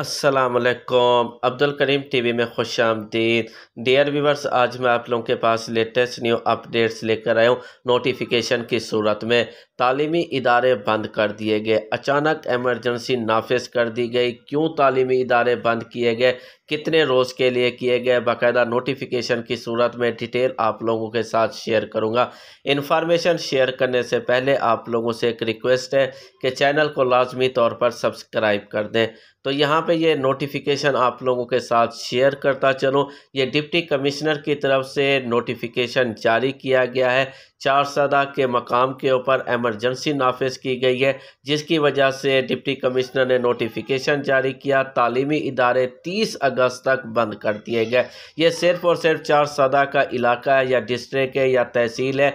असलकम अब्दुल करीम टीवी में खुश आमदीद डियर व्यूवर्स आज मैं आप लोगों के पास लेटेस्ट न्यू अपडेट्स लेकर आया हूँ नोटिफिकेशन की सूरत में तालीमी इदारे बंद कर दिए गए अचानक एमरजेंसी नाफिज कर दी गई क्यों तालीमी इदारे बंद किए गए कितने रोज़ के लिए किए गए बाकायदा नोटिफिकेशन की सूरत में डिटेल आप लोगों के साथ शेयर करूँगा इन्फॉर्मेशन शेयर करने से पहले आप लोगों से एक रिक्वेस्ट है कि चैनल को लाजमी तौर पर सब्सक्राइब कर दें तो यहाँ पे ये नोटिफिकेशन आप लोगों के साथ शेयर करता चलूँ ये डिप्टी कमिश्नर की तरफ से नोटिफिकेशन जारी किया गया है चार सदा के मकाम के ऊपर एमरजेंसी नाफिज की गई है जिसकी वजह से डिप्टी कमिश्नर ने नोटिफिकेशन जारी किया तालीमी इदारे तीस अगस्त तक बंद कर दिए गए ये सिर्फ और सिर्फ चार सदा का इलाका है या डिस्ट्रिक्ट है या तहसील है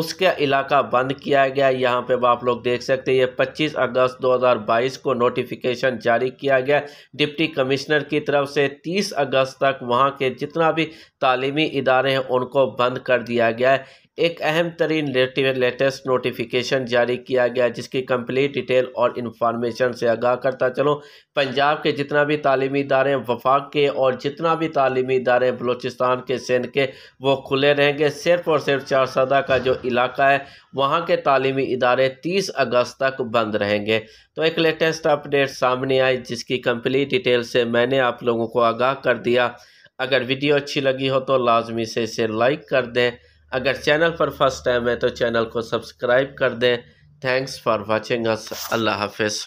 उसका इलाका बंद किया गया यहाँ पर आप लोग देख सकते हैं ये पच्चीस अगस्त दो हज़ार बाईस को नोटिफिकेशन जारी किया गया डिप्टी कमिश्नर की तरफ से तीस अगस्त तक वहाँ के जितना भी तालीमी इदारे हैं उनको बंद कर दिया गया है एक अहम तरीन लेटेस्ट नोटिफिकेशन जारी किया गया जिसकी कंप्लीट डिटेल और इन्फॉर्मेशन से आगाह करता चलो पंजाब के जितना भी तालीमी इदारे वफाक के और जितना भी तालीमी इदारे बलूचिस्तान के सैन के वो खुले रहेंगे सिर्फ और सिर्फ चार सदा का जो इलाका है वहाँ के तालीमी इदारे तीस अगस्त तक बंद रहेंगे तो एक लेटेस्ट अपडेट सामने आई जिसकी कम्प्लीट डिटेल से मैंने आप लोगों को आगाह कर दिया अगर वीडियो अच्छी लगी हो तो लाजमी से इसे लाइक कर दें अगर चैनल पर फर्स्ट टाइम है तो चैनल को सब्सक्राइब कर दें थैंक्स फॉर वॉचिंग अस अल्लाह हाफिज़